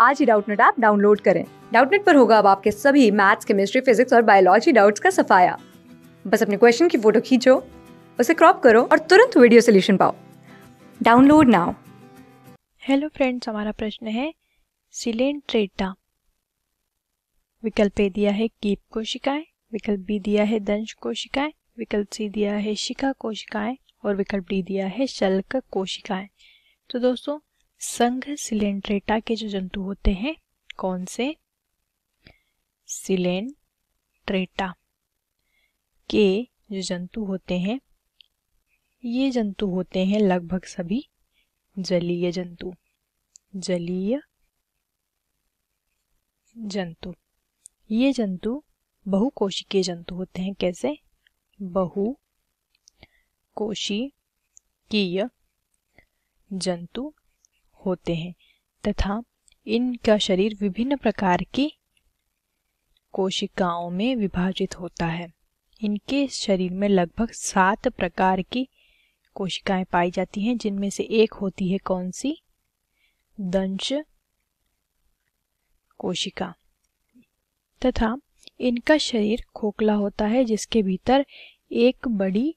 आज ही Doubtnut app download करें डाउटनेट पर होगा अब आपके सभी मैथ्स केमिस्ट्री फिजिक्स और बायोलॉजी डाउट्स का सफाया बस अपने क्वेश्चन की फोटो खींचो उसे क्रॉप करो और तुरंत वीडियो सोल्यूशन पाओ डाउनलोड नाउ हेलो फ्रेंड्स हमारा प्रश्न है सिलेंट्रेटा विकल्प ए दिया है कीप कोशिकाएं विकल्प बी दिया है दंश कोशिकाएं विकल्प सी दिया है शिखा कोशिकाएं और विकल्प डी दिया है शल्क कोशिकाएं तो दोस्तों संघ सिलेंड्रेटा के जो जंतु होते हैं कौन से सिलेंड्रेटा के जो जंतु होते हैं ये जंतु होते हैं लगभग सभी जलीय जंतु जलीय जंतु ये जंतु बहुकोशिकीय जंतु होते हैं कैसे बहु कोशिकीय जंतु होते हैं तथा इनका शरीर विभिन्न प्रकार की कोशिकाओं में विभाजित होता है इनके शरीर में लगभग सात प्रकार की कोशिकाएं पाई जाती हैं जिनमें से एक होती है कौन सी दंश कोशिका तथा इनका शरीर खोखला होता है जिसके भीतर एक बड़ी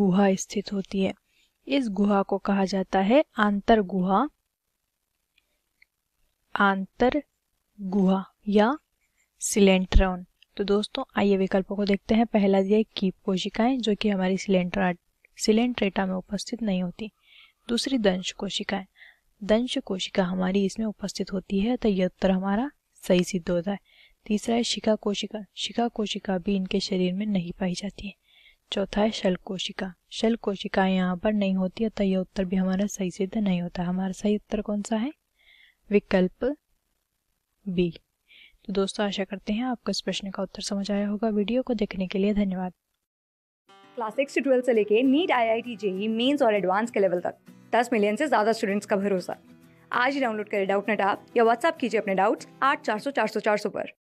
गुहा स्थित होती है इस गुहा को कहा जाता है आंतर गुहा आंतर गुहा या सिलेंट्रॉन तो दोस्तों आइए विकल्पों को देखते हैं पहला दिया है कीप कोशिकाएं जो कि हमारी सिलेंट्रा सिलेंट्रेटा में उपस्थित नहीं होती दूसरी दंश कोशिकाएं दंश कोशिका हमारी इसमें उपस्थित होती है तो यह उत्तर हमारा सही सिद्ध होता है तीसरा है शिखा कोशिका शिखा कोशिका भी इनके शरीर में नहीं पाई जाती है चौथा है शल कोशिका शल कोशिकाएं यहाँ पर नहीं होती है तो यह उत्तर भी हमारा सही सिद्ध नहीं होता हमारा सही उत्तर कौन सा है विकल्प बी तो दोस्तों आशा करते हैं आपको इस प्रश्न का उत्तर समझ आया होगा वीडियो को देखने के लिए धन्यवाद क्लास सिक्स से ट्वेल्थ से लेके NEET I I T JEE mains और एडवांस के लेवल तक दस मिलियन से ज़्यादा स्टूडेंट्स का भरोसा आज ही डाउनलोड करें डाउट नेट आप या व्हाट्सअप कीजिए अपने डाउट्स आठ चार सौ चार सौ चार सौ पर